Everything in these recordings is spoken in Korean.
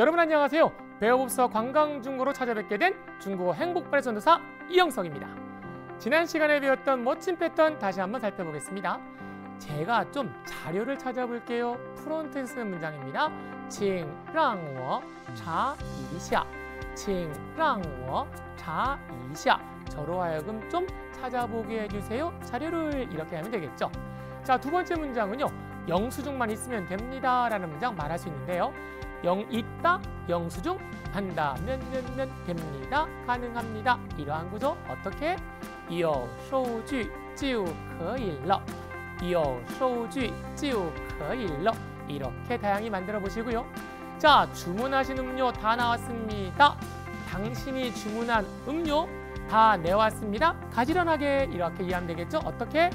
여러분 안녕하세요. 배워봅서 관광중고로 찾아뵙게 된 중국어 행복발전도사 이영석입니다. 지난 시간에 배웠던 멋진 패턴 다시 한번 살펴보겠습니다. 제가 좀 자료를 찾아볼게요. 프론트에 쓰는 문장입니다. 请让我查一下请让我查一下 저로 하여금 좀 찾아보게 해주세요. 자료를 이렇게 하면 되겠죠. 자, 두 번째 문장은요. 영수증만 있으면 됩니다. 라는 문장 말할 수 있는데요. 영 있다, 영수증 한다, 면면면 됩니다, 가능합니다. 이러한 구조 어떻게? 有收据就可以了.有收据就可以了. 이렇게 다양히 만들어 보시고요. 자, 주문하신 음료 다 나왔습니다. 당신이 주문한 음료 다 내왔습니다. 가지런하게 이렇게 이해하면 되겠죠? 어떻게?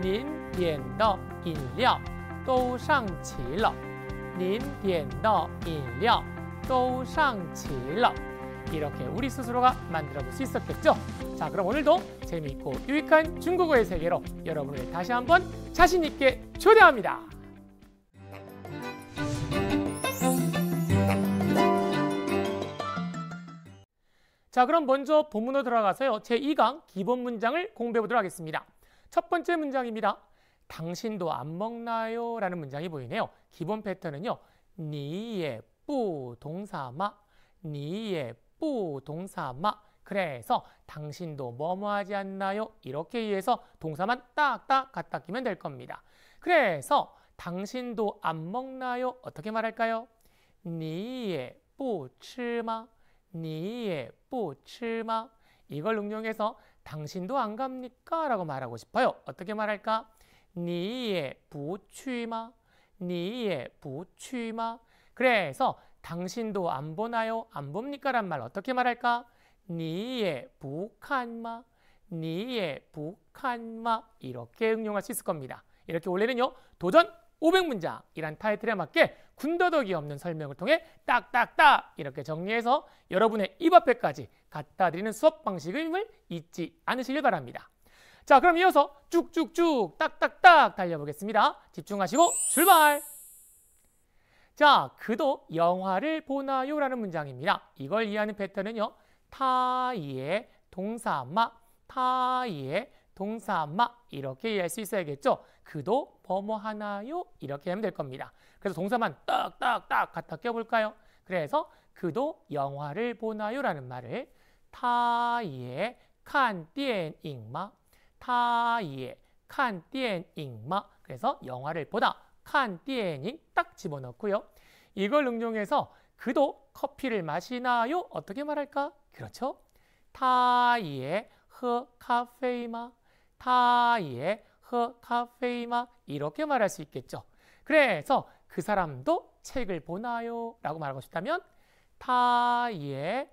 您点的饮料都上齐了。林点到饮料都上齐了 예, 이렇게 우리 스스로가 만들어 볼수 있었겠죠? 자, 그럼 오늘도 재미있고 유익한 중국어의 세계로 여러분을 다시 한번 자신 있게 초대합니다. 자, 그럼 먼저 본문으로 들어가서요. 제2강 기본 문장을 공부해 보도록 하겠습니다. 첫 번째 문장입니다. 당신도 안 먹나요? 라는 문장이 보이네요. 기본 패턴은요. 니에 뿌 동사마 니에 뿌 동사마 그래서 당신도 뭐 뭐 하지 않나요? 이렇게 이해서 동사만 딱딱 갖다 끼면 될 겁니다. 그래서 당신도 안 먹나요? 어떻게 말할까요? 니에 뿌吃마 니에 뿌吃마 이걸 응용해서 당신도 안 갑니까? 라고 말하고 싶어요. 어떻게 말할까? 니也부취마니也부취마 그래서 당신도 안 보나요? 안 봅니까? 란말 어떻게 말할까? 니也不看마니也不看마 이렇게 응용할 수 있을 겁니다. 이렇게 원래는요. 도전 500문장이란 타이틀에 맞게 군더더기 없는 설명을 통해 딱딱딱 이렇게 정리해서 여러분의 입 앞에까지 갖다 드리는 수업 방식임을 잊지 않으시길 바랍니다. 자, 그럼 이어서 쭉쭉쭉 딱딱딱 달려보겠습니다. 집중하시고 출발! 자, 그도 영화를 보나요? 라는 문장입니다. 이걸 이해하는 패턴은요. 타이의 동사마, 타이의 동사마 이렇게 이해할 수 있어야겠죠. 그도 뭐뭐 하나요? 이렇게 하면 될 겁니다. 그래서 동사만 딱딱딱 갖다 껴볼까요? 그래서 그도 영화를 보나요? 라는 말을 타이의 칸엔잉마 타이에 칸띠엔잉마 그래서 영화를 보다 칸띠엔잉 딱 집어넣고요. 이걸 응용해서 그도 커피를 마시나요? 어떻게 말할까? 그렇죠? 타이에 허 카페이마 타이에 허 카페이마 이렇게 말할 수 있겠죠. 그래서 그 사람도 책을 보나요? 라고 말하고 싶다면 타이에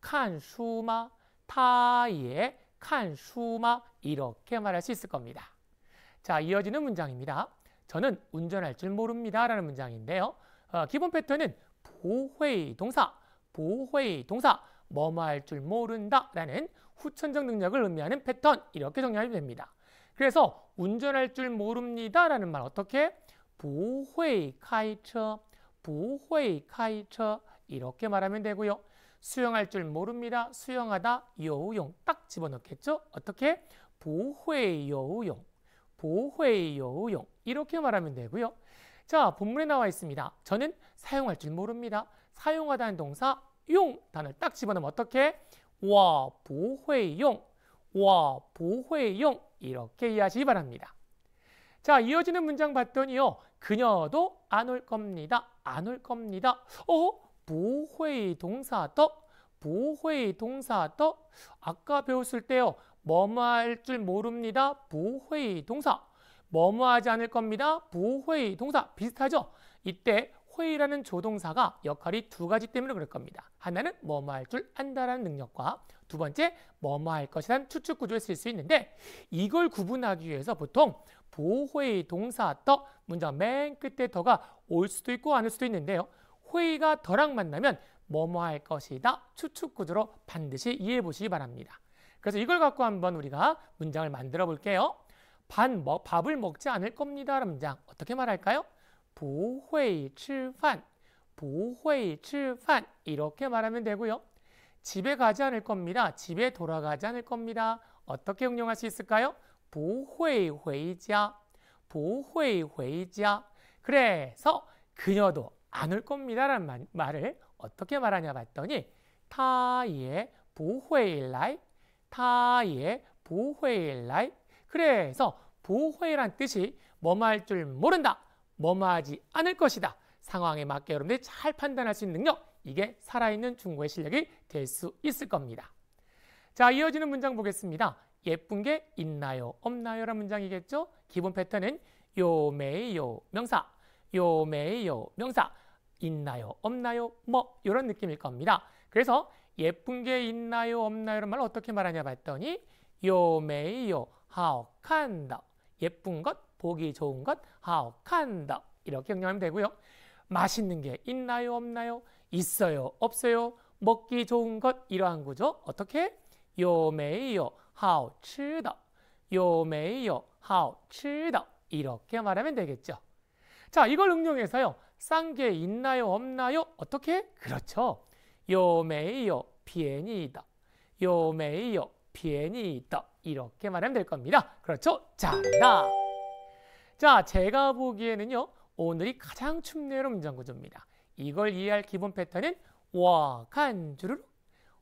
칸수마 타이에 칸수마 이렇게 말할 수 있을 겁니다. 자, 이어지는 문장입니다. 저는 운전할 줄 모릅니다. 라는 문장인데요. 어, 기본 패턴은 보회의 동사, 보회의 동사, 뭐뭐 할 줄 모른다 라는 후천적 능력을 의미하는 패턴 이렇게 정리하면 됩니다. 그래서 운전할 줄 모릅니다 라는 말 어떻게? 보회의 카이처, 보회의 카이처 이렇게 말하면 되고요. 수영할 줄 모릅니다. 수영하다 여우용 딱 집어넣겠죠? 어떻게? 보회 여우용, 보회 여우용 이렇게 말하면 되고요. 자, 본문에 나와 있습니다. 저는 사용할 줄 모릅니다. 사용하다는 동사 용 단어를 딱 집어넣으면 어떻게? 와, 보회용, 호 와, 보회용 호 이렇게 이해하시기 바랍니다. 자, 이어지는 문장 봤더니요. 그녀도 안 올 겁니다. 안 올 겁니다. 어? 부회 동사 떡 부회 동사 떡 아까 배웠을 때요. 뭐뭐 할 줄 모릅니다. 부회 동사 뭐뭐 하지 않을 겁니다. 부회 동사 비슷하죠? 이때 회의라는 조동사가 역할이 두 가지 때문에 그럴 겁니다. 하나는 뭐뭐 할줄 안다라는 능력과 두 번째 뭐뭐 할 것이란 추측 구조에 쓸 수 있는데 이걸 구분하기 위해서 보통 보호의 동사 떠 문장 맨 끝에 더가 올 수도 있고 않을 수도 있는데요. 호의가 더랑 만나면 뭐뭐 할 것이다 추측 구조로 반드시 이해해 보시기 바랍니다. 그래서 이걸 갖고 한번 우리가 문장을 만들어 볼게요. 밥, 뭐, 밥을 먹지 않을 겁니다. 라는 문장 어떻게 말할까요? 不会吃饭,不会吃饭 이렇게 말하면 되고요. 집에 가지 않을 겁니다. 집에 돌아가지 않을 겁니다. 어떻게 응용할 수 있을까요? 不会回家,不会回家. 그래서 그녀도 않을 겁니다라는 말을 어떻게 말하냐 봤더니 타이의 보회일라이 타이의 보회일라이 그래서 보회란 뜻이 뭐뭐할 줄 모른다 뭐뭐하지 않을 것이다 상황에 맞게 여러분들이 잘 판단할 수 있는 능력 이게 살아있는 중고의 실력이 될 수 있을 겁니다 자 이어지는 문장 보겠습니다 예쁜 게 있나요 없나요 라는 문장이겠죠 기본 패턴은 요메요 명사 요매요 명사 있나요 없나요 뭐 이런 느낌일 겁니다. 그래서 예쁜 게 있나요 없나요 이런 말을 어떻게 말하냐 봤더니 요매요 하오칸다 예쁜 것 보기 좋은 것 하오칸다 이렇게 응용하면 되고요. 맛있는 게 있나요 없나요 있어요 없어요 먹기 좋은 것 이러한 구조 어떻게 요매요 하오치다 요매요 하오치다 이렇게 말하면 되겠죠. 자, 이걸 응용해서요. 싼 게 있나요? 없나요? 어떻게? 그렇죠. 요메이요 비엔이다. 요메이요 비엔이다. 이렇게 말하면 될 겁니다. 그렇죠? 잘다 자, 제가 보기에는요. 오늘이 가장 춥네요 문장 구조입니다. 이걸 이해할 기본 패턴은 와칸 주르륵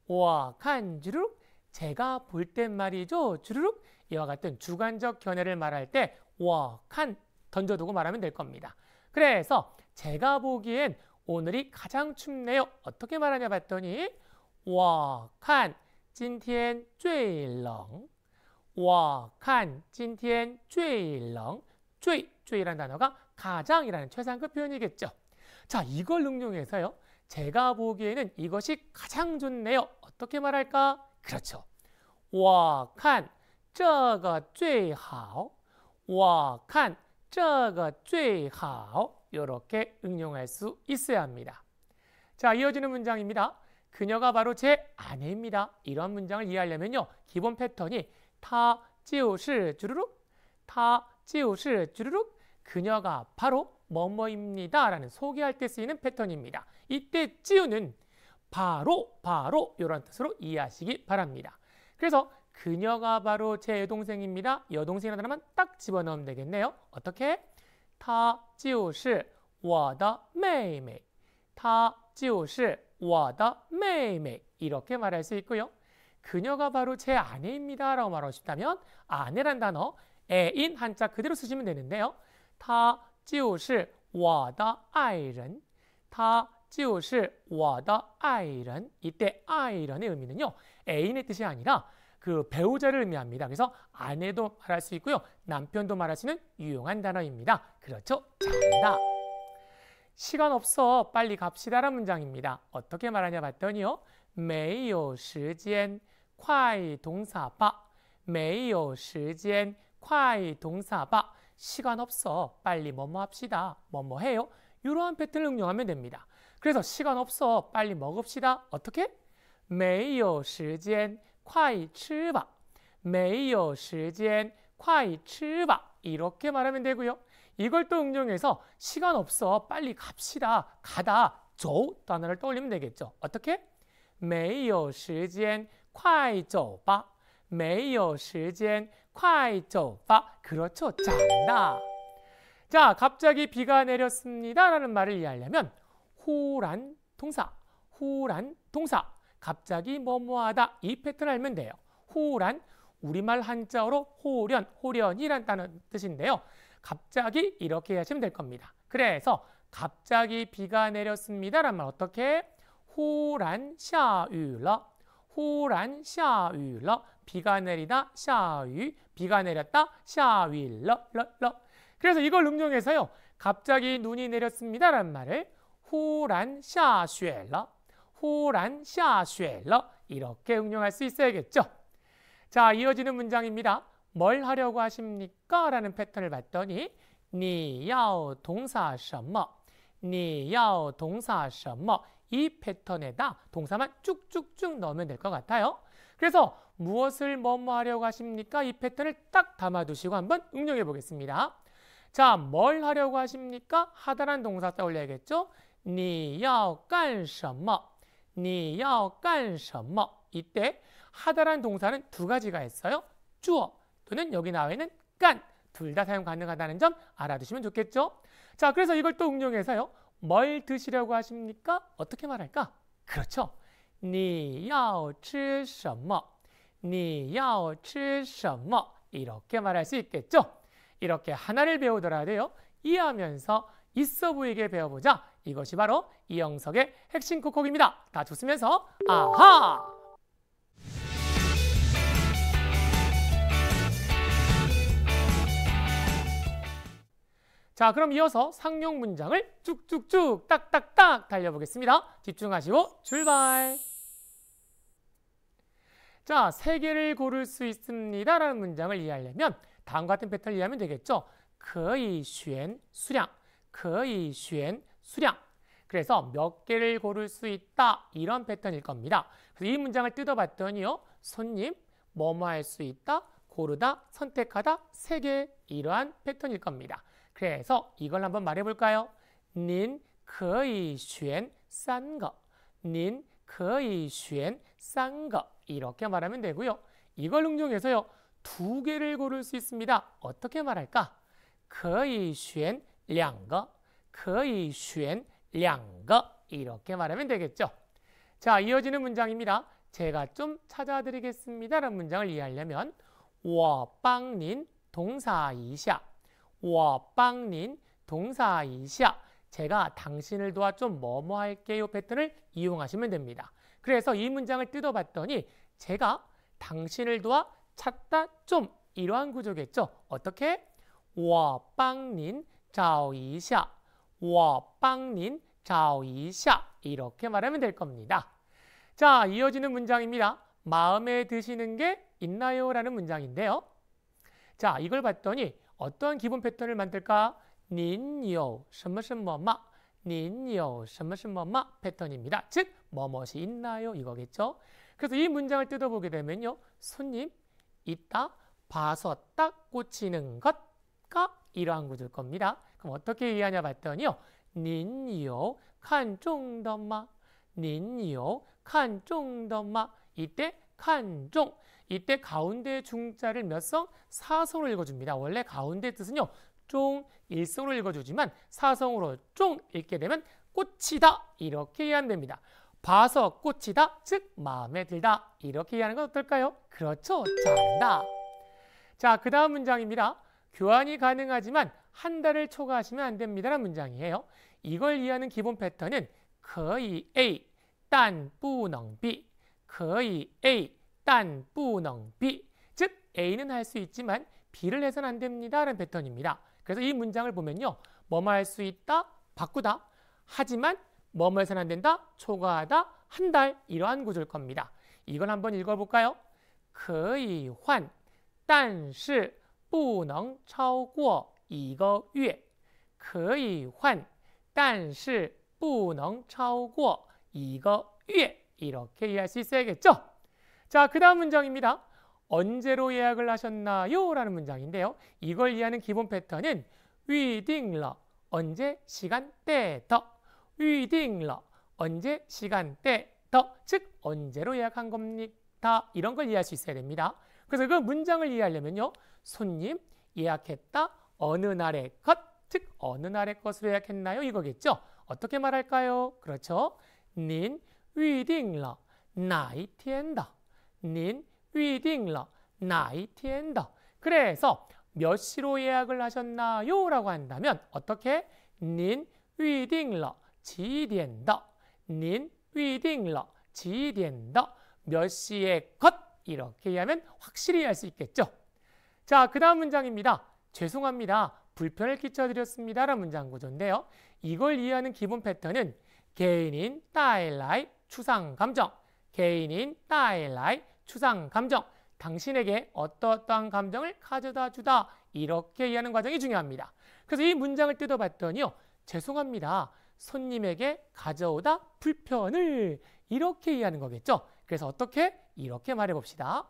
와칸 주르륵 제가 볼 땐 말이죠 주르륵 이와 같은 주관적 견해를 말할 때 와칸 던져두고 말하면 될 겁니다. 그래서 제가 보기엔 오늘이 가장 춥네요. 어떻게 말하냐 봤더니 워칸 我看今天렁冷칸 찐티엔 最일렁 最이라는 단어가 가장이라는 최상급 표현이겠죠. 자, 이걸 응용해서요. 제가 보기에는 이것이 가장 좋네요. 어떻게 말할까? 그렇죠. 워칸 저거 这이하好我칸 저个最好 이렇게 응용할 수 있어야 합니다. 자, 이어지는 문장입니다. 그녀가 바로 제 아내입니다. 이런 문장을 이해하려면요. 기본 패턴이 타, 지우시 주르륵 타, 지우시 주르륵 그녀가 바로 뭐뭐입니다. 라는 소개할 때 쓰이는 패턴입니다. 이때 지우는 바로, 바로 이런 뜻으로 이해하시기 바랍니다. 그래서 그녀가 바로 제 여동생입니다. 여동생이라는 단어만 딱 집어넣으면 되겠네요. 어떻게? 她就是我的妹妹.她就是我的妹妹. 이렇게 말할 수 있고요. 그녀가 바로 제 아내입니다. 라고 말하고 싶다면 아내란 단어 애인 한자 그대로 쓰시면 되는데요. 她就是我的爱人.她就是我的爱人. 이때 爱人의 의미는요. 애인의 뜻이 아니라 그 배우자를 의미합니다. 그래서 아내도 말할 수 있고요. 남편도 말할 수 있는 유용한 단어입니다. 그렇죠? 잘한다. 시간 없어 빨리 갑시다라는 문장입니다. 어떻게 말하냐 봤더니요. 没有时间快 동사 바. 没有时间快 동사 바. 시간 없어 빨리 뭐뭐 합시다. 뭐 뭐 해요. 이러한 패턴을 응용하면 됩니다. 그래서 시간 없어 빨리 먹읍시다. 어떻게? 没有时间快 치바. 没有时间,快 치바. 이렇게 말하면 되고요. 이걸 또 응용해서 시간 없어 빨리 갑시다 가다 저 단어를 떠올리면 되겠죠. 어떻게? 没有时间快走吧没有时间快走吧 그렇죠. 잘다 자, 갑자기 비가 내렸습니다라는 말을 이해하려면 호란 동사, 호란 동사 갑자기 뭐뭐하다 이 패턴을 알면 돼요. 호란 우리말 한자어로 호련, 호련이란 다는 뜻인데요. 갑자기 이렇게 하시면 될 겁니다. 그래서 갑자기 비가 내렸습니다란 말 어떻게? 호란 샤유러 호란 샤유러 비가 내리다 샤유 비가 내렸다 샤윌러 러러 그래서 이걸 응용해서요. 갑자기 눈이 내렸습니다란 말을 호란 샤쉐러 호란 샤쉐러 이렇게 응용할 수 있어야겠죠. 자, 이어지는 문장입니다. 뭘 하려고 하십니까? 라는 패턴을 봤더니 니야오 동사 什머니야오 동사 什머이 패턴에다 동사만 쭉쭉쭉 넣으면 될 것 같아요. 그래서 무엇을 뭐뭐 하려고 하십니까? 이 패턴을 딱 담아두시고 한번 응용해 보겠습니다. 자, 뭘 하려고 하십니까? 하다란 동사 떠올려야겠죠? 니야오 깐什么 니여 깐셔머 이때 하다란 동사는 두 가지가 있어요. 주어 또는 여기 나와 있는 깐둘 다 사용 가능하다는 점 알아두시면 좋겠죠. 자 그래서 이걸 또 응용해서요. 뭘 드시려고 하십니까? 어떻게 말할까? 그렇죠. 니여 치什么 니여 치什么 이렇게 말할 수 있겠죠. 이렇게 하나를 배우더라도요. 이해하면서 있어 보이게 배워보자. 이것이 바로 이영석의 핵심 콕콕입니다. 다 좋으면서 아하! 자, 그럼 이어서 상용 문장을 쭉쭉쭉 딱딱딱 달려보겠습니다. 집중하시고 출발! 자, 세 개를 고를 수 있습니다라는 문장을 이해하려면 다음과 같은 패턴을 이해하면 되겠죠. 거의 그 쉬엔 수량, 거의 그 쉬엔 수량. 그래서 몇 개를 고를 수 있다. 이런 패턴일 겁니다. 그래서 이 문장을 뜯어봤더니요. 손님, 뭐뭐 할 수 있다. 고르다, 선택하다, 세 개 이러한 패턴일 겁니다. 그래서 이걸 한번 말해볼까요? 닌 거의 쉔 싼거 닌 거의 쉔 싼거 이렇게 말하면 되고요. 이걸 응용해서요. 두 개를 고를 수 있습니다. 어떻게 말할까? 거의 쉔 량거 可以 슈엔两个 이렇게 말하면 되겠죠. 자, 이어지는 문장입니다. 제가 좀 찾아드리겠습니다. 라는 문장을 이해하려면 我帮您동사이샤我帮您동사이샤 제가 당신을 도와 좀 뭐뭐 할게요 패턴을 이용하시면 됩니다. 그래서 이 문장을 뜯어봤더니 제가 당신을 도와 찾다 좀 이러한 구조겠죠. 어떻게? 我帮您找一下 워빵닌 자오이샤 이렇게 말하면 될 겁니다. 자, 이어지는 문장입니다. 마음에 드시는 게 있나요? 라는 문장인데요. 자, 이걸 봤더니 어떠한 기본 패턴을 만들까? 닌요什么什么마닌요什么什么마 패턴입니다. 즉, 뭐뭐이 있나요? 이거겠죠? 그래서 이 문장을 뜯어보게 되면요. 손님, 있다, 봐서 딱 꽂히는 것과 이러한 구조일 겁니다. 그럼 어떻게 이해하냐 봤더니요. 닌요 칸종덤마 닌요 칸종덤마 이때 칸종 이때 가운데 중자를 몇 성? 사성으로 읽어줍니다. 원래 가운데 뜻은요. 종, 일성으로 읽어주지만 사성으로 종 읽게 되면 꽃이다 이렇게 이해하면 됩니다. 봐서 꽃이다 즉 마음에 들다 이렇게 이해하는 건 어떨까요? 그렇죠. 잘한다. 자, 그 다음 문장입니다. 교환이 가능하지만 한 달을 초과하시면 안 됩니다라는 문장이에요. 이걸 이해하는 기본 패턴은 거의 A, 딴不能 B, 거의 A, 딴不能 B, 즉 A는 할 수 있지만 B를 해서는 안 됩니다라는 패턴입니다. 그래서 이 문장을 보면요. 뭐뭐 할 수 있다, 바꾸다. 하지만 뭐뭐 해서는 안 된다, 초과하다, 한 달 이러한 구조일 겁니다. 이걸 한번 읽어볼까요? 거의 환, 但是不能超过 一个月可以换，但是不能超过一个月。이렇게 이해할 수 있어야겠죠? 자, 그 다음 문장입니다. 언제로 예약을 하셨나요? 라는 문장인데요. 이걸 이해하는 기본 패턴은 위딩러 언제 시간대 더 위딩러 언제 시간대 더즉 언제로 예약한 겁니다. 이런 걸 이해할 수 있어야 됩니다. 그래서 그 문장을 이해하려면요. 손님 예약했다 어느 날의 것, 즉 어느 날의 것으로 해야겠나요? 이거겠죠? 어떻게 말할까요? 그렇죠? 닌 위딩러 나이 티엔더닌 위딩러 나이 티엔더 그래서 몇 시로 예약을 하셨나요? 라고 한다면 어떻게? 닌 위딩러 지디엔더닌 위딩러 지디엔더몇 시의 것 이렇게 하면 확실히 할 수 있겠죠? 자, 그 다음 문장입니다. 죄송합니다. 불편을 끼쳐드렸습니다. 라는 문장 구조인데요. 이걸 이해하는 기본 패턴은 개인인 따일라이 추상 감정 개인인 따일라이 추상 감정 당신에게 어떠어떠한 감정을 가져다 주다 이렇게 이해하는 과정이 중요합니다. 그래서 이 문장을 뜯어봤더니요. 죄송합니다. 손님에게 가져오다 불편을 이렇게 이해하는 거겠죠. 그래서 어떻게? 이렇게 말해봅시다.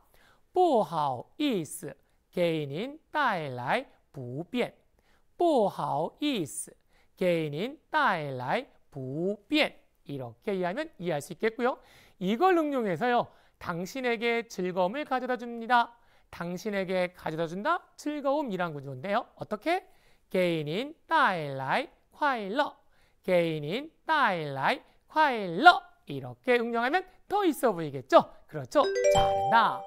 보하오 이스 개인인 따일라이 不便不好意思개인带来 부변 이렇게 이해하면 이해할 수 있겠고요. 이걸 응용해서요. 당신에게 즐거움을 가져다 줍니다. 당신에게 가져다 준다 즐거움이란 구조인데요. 어떻게? 개인인 带来快乐 개인인 带来快乐 이렇게 응용하면 더 있어 보이겠죠? 그렇죠? 잘한다.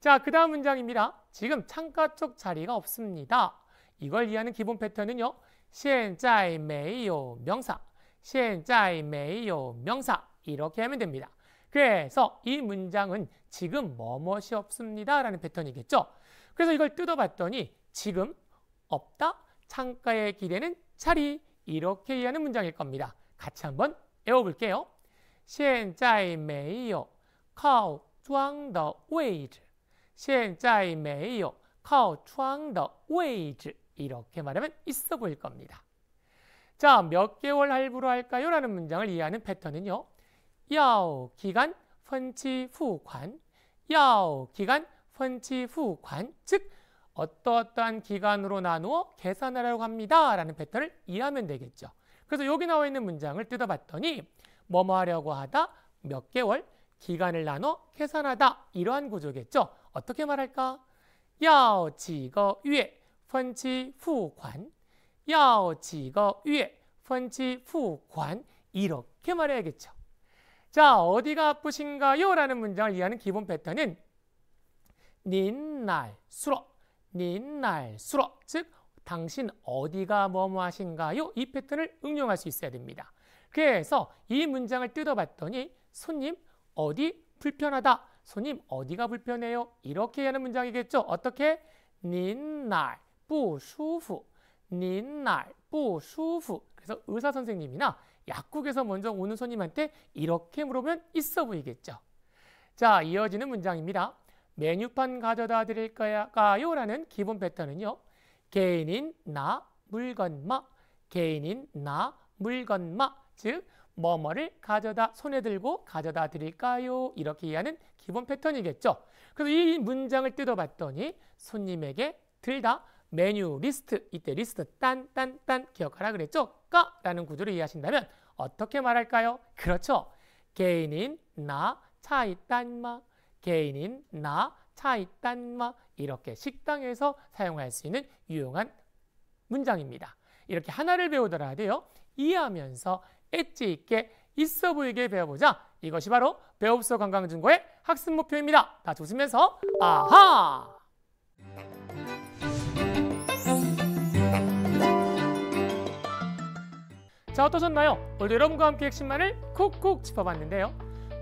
자, 그 다음 문장입니다. 지금 창가 쪽 자리가 없습니다. 이걸 이해하는 기본 패턴은요. 现在没有 명사, 现在没有 명사 이렇게 하면 됩니다. 그래서 이 문장은 지금 뭐뭐이 없습니다 라는 패턴이겠죠. 그래서 이걸 뜯어봤더니 지금 없다, 창가에 기대는 자리 이렇게 이해하는 문장일 겁니다. 같이 한번 외워볼게요. 现在没有靠装的位置现在没有靠窗的位置 이렇게 말하면 있어 보일 겁니다. 자, 몇 개월 할부로 할까요? 라는 문장을 이해하는 패턴은요. 야오 기간 펀치 후관 야오 기간 펀치 후관 즉 어떠어떠한 기간으로 나누어 계산하려고 합니다. 라는 패턴을 이해하면 되겠죠. 그래서 여기 나와 있는 문장을 뜯어봤더니 뭐뭐 하려고 하다 몇 개월 기간을 나눠 계산하다 이러한 구조겠죠. 어떻게 말할까? 要几个月分期付款要几个月分期付款 이렇게 말해야겠죠. 자, 어디가 아프신가요? 라는 문장을 이해하는 기본 패턴은 닌날 수러, 닌날 수러, 즉 당신 어디가 뭐뭐 하신가요? 이 패턴을 응용할 수 있어야 됩니다. 그래서 이 문장을 뜯어봤더니 손님 어디 불편하다 손님 어디가 불편해요? 이렇게 하는 문장이겠죠. 어떻게? 您哪不舒服您哪不舒服 그래서 의사 선생님이나 약국에서 먼저 오는 손님한테 이렇게 물으면 있어 보이겠죠. 자, 이어지는 문장입니다. 메뉴판 가져다 드릴까요? 라는 기본 패턴은요. 개인인 나 물건마 개인인 나 물건마 즉 뭐뭐를 가져다 손에 들고 가져다 드릴까요? 이렇게 이해하는 기본 패턴이겠죠. 그래서 이 문장을 뜯어봤더니 손님에게 들다 메뉴 리스트 이때 리스트 딴딴딴 기억하라 그랬죠? 까 라는 구조를 이해하신다면 어떻게 말할까요? 그렇죠. 개인인 나 차이 딴마 개인인 나 차이 딴마 이렇게 식당에서 사용할 수 있는 유용한 문장입니다. 이렇게 하나를 배우더라도요. 이해하면서 엣지 있게 있어 보이게 배워보자. 이것이 바로 배업소 관광증거의 학습 목표입니다. 다조으면서 아하! 자 어떠셨나요? 오늘 여러분과 함께 핵심만을 콕콕 짚어봤는데요.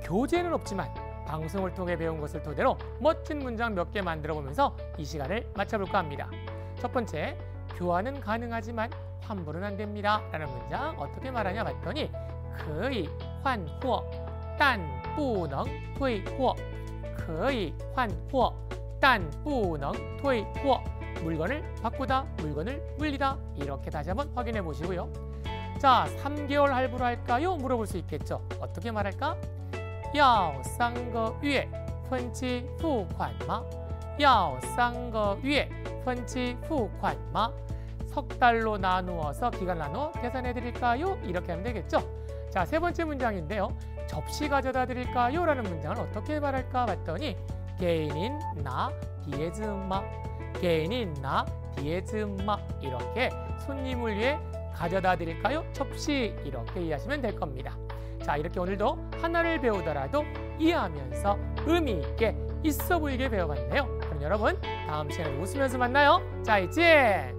교재는 없지만 방송을 통해 배운 것을 토대로 멋진 문장 몇 개 만들어 보면서 이 시간을 마쳐볼까 합니다. 첫 번째, 교환은 가능하지만 환불은 안 됩니다. 라는 문장 어떻게 말하냐 봤더니 그의 환호 但不能退货.可以换货,但不能退货. 물건을 바꾸다, 물건을 물리다. 이렇게 다시 한번 확인해 보시고요. 자, 3개월 할부로 할까요? 물어볼 수 있겠죠. 어떻게 말할까? 要三个月分期付款吗?要三个月分期付款吗?석 달로 나누어서 기간 나눠 계산해 드릴까요? 이렇게 하면 되겠죠. 자, 세 번째 문장인데요. 접시 가져다 드릴까요? 라는 문장을 어떻게 말할까 봤더니 개인인 나 디에즈 음 마 개인인 나 디에즈 음 마 이렇게 손님을 위해 가져다 드릴까요? 접시 이렇게 이해하시면 될 겁니다. 자 이렇게 오늘도 하나를 배우더라도 이해하면서 의미 있게 있어 보이게 배워봤네요. 그럼 여러분 다음 시간에 웃으면서 만나요. 자 이제